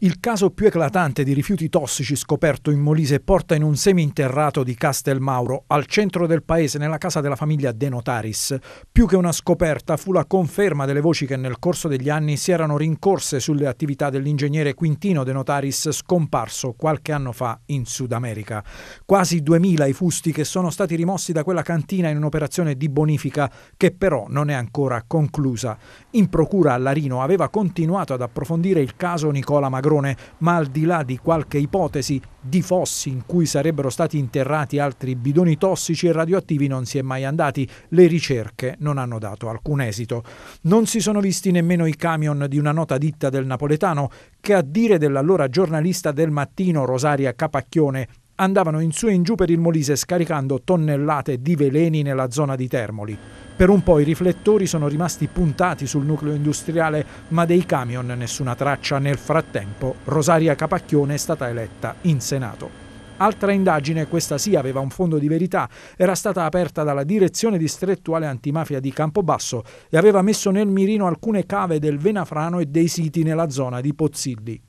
Il caso più eclatante di rifiuti tossici scoperto in Molise porta in un seminterrato di Castel Mauro, al centro del paese, nella casa della famiglia De Notaris. Più che una scoperta fu la conferma delle voci che nel corso degli anni si erano rincorse sulle attività dell'ingegnere Quintino De Notaris, scomparso qualche anno fa in Sud America. Quasi 2000 i fusti che sono stati rimossi da quella cantina in un'operazione di bonifica che però non è ancora conclusa. In procura a Larino aveva continuato ad approfondire il caso Nicola Magrò Negrone, ma al di là di qualche ipotesi di fossi in cui sarebbero stati interrati altri bidoni tossici e radioattivi non si è mai andati, le ricerche non hanno dato alcun esito. Non si sono visti nemmeno i camion di una nota ditta del napoletano che a dire dell'allora giornalista del mattino Rosaria Capacchione andavano in su e in giù per il Molise scaricando tonnellate di veleni nella zona di Termoli. Per un po' i riflettori sono rimasti puntati sul nucleo industriale, ma dei camion nessuna traccia. Nel frattempo, Rosaria Capacchione è stata eletta in Senato. Altra indagine, questa sì aveva un fondo di verità, era stata aperta dalla direzione distrettuale antimafia di Campobasso e aveva messo nel mirino alcune cave del Venafrano e dei siti nella zona di Pozzilli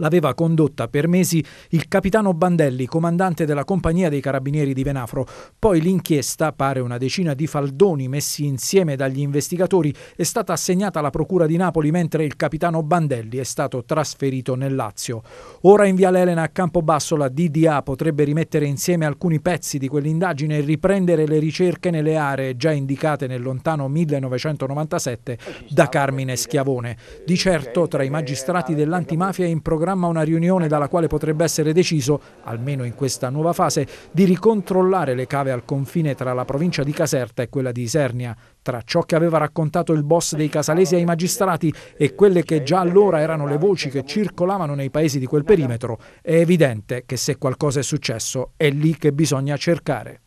l'aveva condotta per mesi il capitano Bandelli, comandante della compagnia dei carabinieri di Venafro. Poi l'inchiesta, pare una decina di faldoni messi insieme dagli investigatori, è stata assegnata alla Procura di Napoli mentre il capitano Bandelli è stato trasferito nel Lazio. Ora in Viale Elena a Campobasso la DDA potrebbe rimettere insieme alcuni pezzi di quell'indagine e riprendere le ricerche nelle aree già indicate nel lontano 1997 da Carmine Schiavone. Di certo tra i magistrati dell'antimafia è in programma programma una riunione dalla quale potrebbe essere deciso, almeno in questa nuova fase, di ricontrollare le cave al confine tra la provincia di Caserta e quella di Isernia. Tra ciò che aveva raccontato il boss dei casalesi ai magistrati e quelle che già allora erano le voci che circolavano nei paesi di quel perimetro, è evidente che se qualcosa è successo è lì che bisogna cercare.